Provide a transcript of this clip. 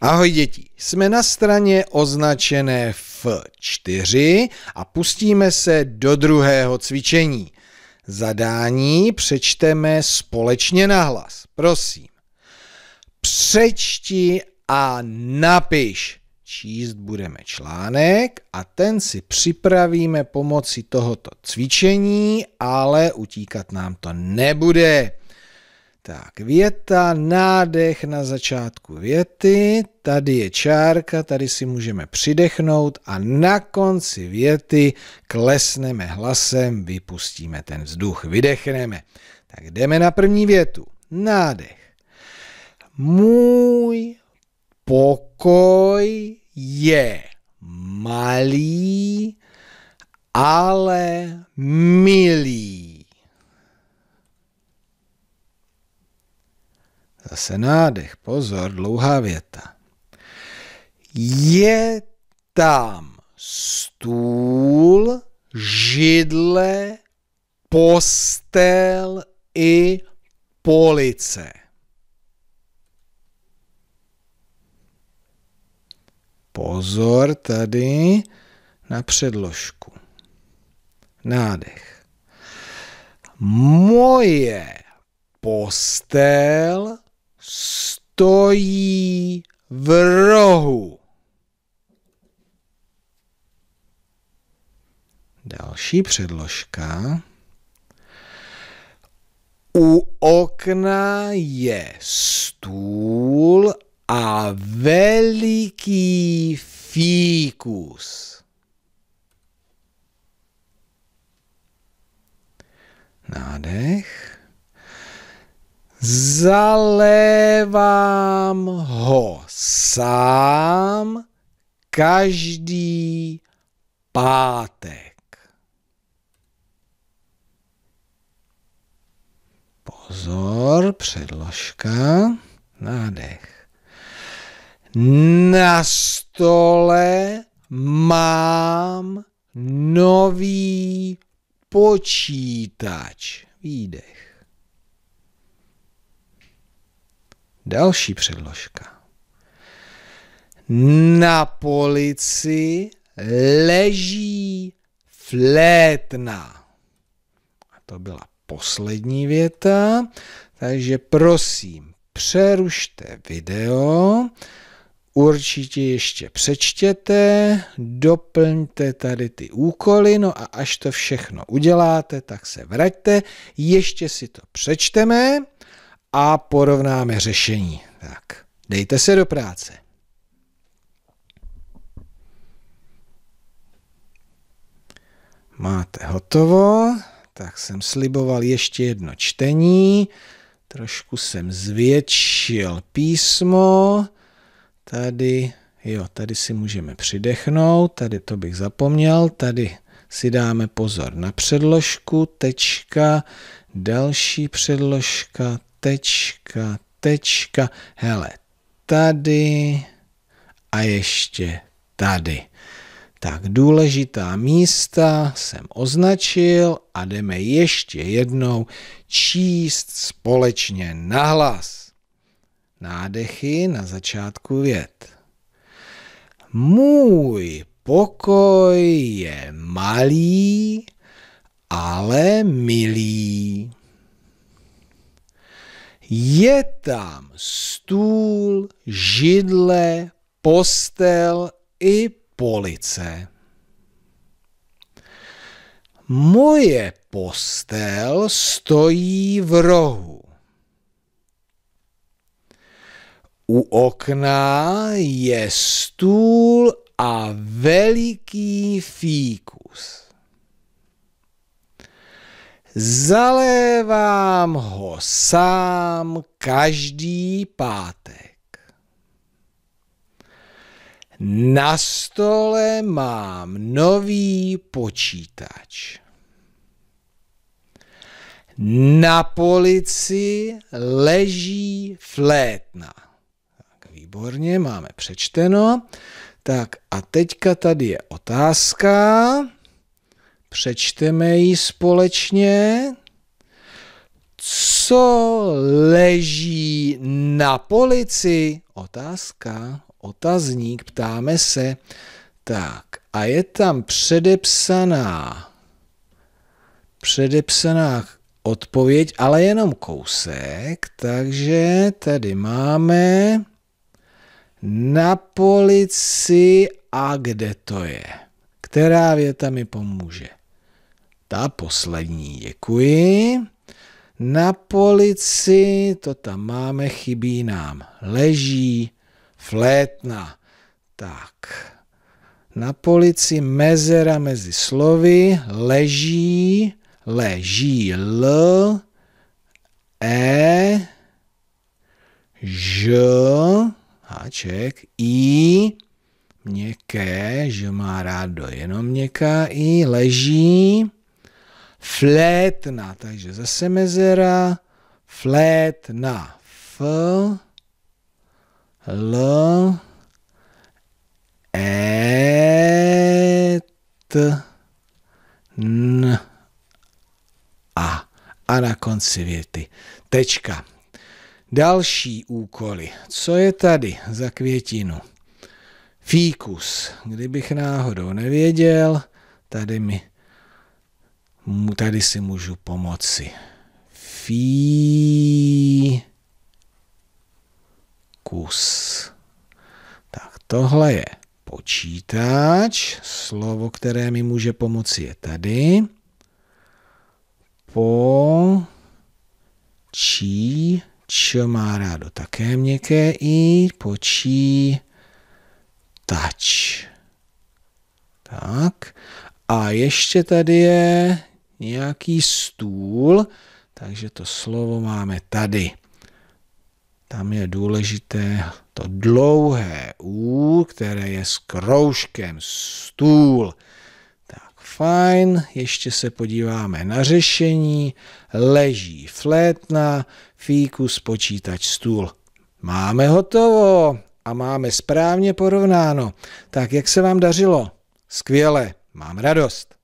Ahoj děti, jsme na straně označené F4 a pustíme se do druhého cvičení. Zadání přečteme společně na hlas. Prosím. Přečti a napiš. Číst budeme článek a ten si připravíme pomocí tohoto cvičení, ale utíkat nám to nebude. Tak, věta, nádech na začátku věty, tady je čárka, tady si můžeme přidechnout a na konci věty klesneme hlasem, vypustíme ten vzduch, vydechneme. Tak jdeme na první větu. Nádech. Můj pokoj je malý, ale milý. Zase nádech, pozor, dlouhá věta. Je tam stůl, židle, postel i police. Pozor tady na předložku. Nádech. Moje postel stojí v rohu. Další předložka. U okna je stůl a veliký fíkus. Nádech. Zalévám ho sám každý pátek. Pozor, předložka, nádech. Na stole mám nový počítač. Výdech. Další předložka. Na polici leží flétna. A to byla poslední věta, takže prosím, přerušte video, určitě ještě přečtěte, doplňte tady ty úkoly, no a až to všechno uděláte, tak se vraťte, ještě si to přečteme a porovnáme řešení. Tak, dejte se do práce. Máte hotovo, tak jsem sliboval ještě jedno čtení, trošku jsem zvětšil písmo, tady, jo, tady si můžeme přidechnout, tady to bych zapomněl, tady si dáme pozor na předložku, tečka, další předložka, tečka, tečka, hele, tady a ještě tady. Tak důležitá místa jsem označil a jdeme ještě jednou číst společně nahlas. Nádechy na začátku vět Můj pokoj je malý, ale milý. Je tam stůl, židle, postel i police. Moje postel stojí v rohu. U okna je stůl a veliký fíkus. Zalévám ho sám každý pátek. Na stole mám nový počítač. Na polici leží flétna. Tak, výborně, máme přečteno. Tak a teďka tady je otázka. Přečteme ji společně. Co leží na polici? Otázka, otazník, ptáme se. Tak, a je tam předepsaná, předepsaná odpověď, ale jenom kousek, takže tady máme na polici a kde to je. Která věta mi pomůže? ta poslední, děkuji. Na polici, to tam máme, chybí nám. Leží flétna. Tak, na polici mezera mezi slovy leží, leží L, E, Ž, háček, I, měkké, že má rádo jenom měkká I, leží, flétna, takže zase mezera, flétna, f, l, e, t, n, a. A na konci věty. Tečka. Další úkoly. Co je tady za květinu? Fíkus. Kdybych náhodou nevěděl, tady mi tady si můžu pomoci. Fí kus. Tak tohle je počítač. Slovo, které mi může pomoci, je tady. Po čí, č má rádo také měkké i, počí, tač. Tak. A ještě tady je nějaký stůl, takže to slovo máme tady. Tam je důležité to dlouhé U, které je s kroužkem stůl. Tak fajn, ještě se podíváme na řešení. Leží flétna, fíkus, počítač, stůl. Máme hotovo a máme správně porovnáno. Tak jak se vám dařilo? Skvěle, mám radost.